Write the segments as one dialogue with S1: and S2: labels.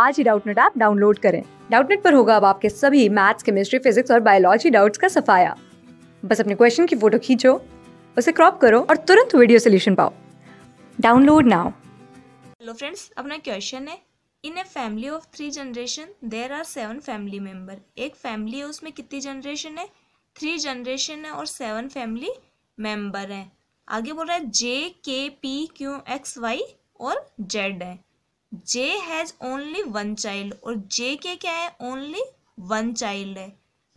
S1: आज ही Doubtnut app download करें डाउटनेट पर होगा अब आपके सभी मैथ्स केमिस्ट्री फिजिक्स और बायोलॉजी डाउट्स का सफाया बस अपने क्वेश्चन की फोटो खींचो उसे क्रॉप करो और तुरंत वीडियो सोल्यूशन पाओ डाउनलोड नाउ
S2: हेलो फ्रेंड्स अपना क्वेश्चन है in a family of three generation there are seven family member एक फैमिली है उसमें कितनी जनरेशन है थ्री जनरेशन है और सेवन फैमिली मेंबर हैं आगे बोल रहा है J K P Q X Y और जेड है J has only one child और जे के क्या है ओनली वन चाइल्ड है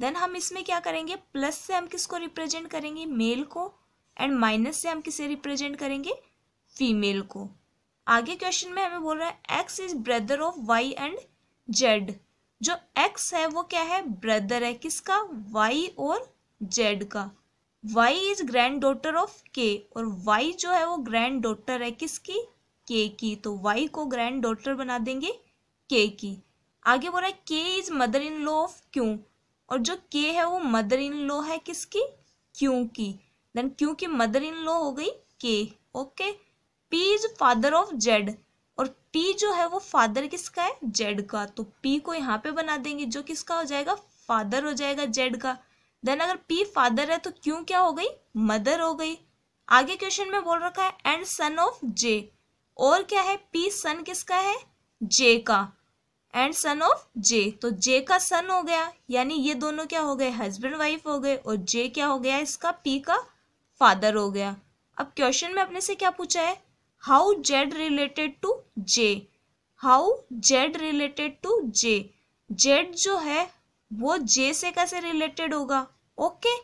S2: देन हम इसमें क्या करेंगे प्लस से हम किसको रिप्रेजेंट करेंगे मेल को एंड माइनस से हम किसे रिप्रेजेंट करेंगे फीमेल को आगे क्वेश्चन में हमें बोल रहा है X is brother of Y and Z जो एक्स है वो क्या है ब्रदर है किसका वाई और जेड का Y is granddaughter of K और वाई जो है वो ग्रैंड डॉटर है किसकी के की तो वाई को ग्रैंड डॉटर बना देंगे के की आगे रहा है K is mother in law of Q और जो के है वो मदर इन लॉ है किसकी क्यों की देन क्यों की मदर इन लॉ हो गई K okay P is father of Z और पी जो है वो फादर किसका है जेड का तो पी को यहाँ पे बना देंगे जो किसका हो जाएगा फादर हो जाएगा जेड का देन अगर पी फादर है तो क्यों क्या हो गई मदर हो गई आगे क्वेश्चन में बोल रखा है एंड सन ऑफ जे और क्या है पी सन किसका है जे का एंड सन ऑफ जे तो जे का सन हो गया यानी ये दोनों क्या हो गए हस्बैंड वाइफ हो गए और जे क्या हो गया इसका पी का फादर हो गया अब क्वेश्चन में अपने से क्या पूछा है how Z related to J how Z related to J Z जो है वो जे से कैसे रिलेटेड होगा ओके okay?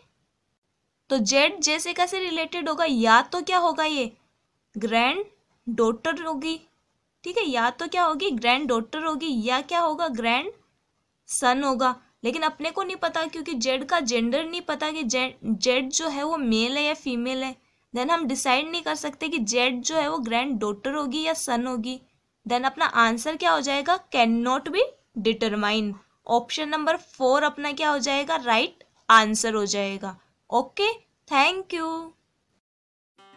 S2: तो जेड जे से कैसे रिलेटेड होगा या तो क्या होगा ये ग्रैंड डॉटर होगी ठीक है या तो क्या होगी ग्रैंड डॉटर होगी या क्या होगा ग्रैंड सन होगा लेकिन अपने को नहीं पता क्योंकि जेड का जेंडर नहीं पता कि जेड जो है वो मेल है या फीमेल है देन हम डिसाइड नहीं कर सकते कि जेड जो है वो ग्रैंड डॉटर होगी या सन होगी देन अपना आंसर क्या हो जाएगा can not be determine option number four अपना क्या हो जाएगा राइट right आंसर हो जाएगा ओके थैंक यू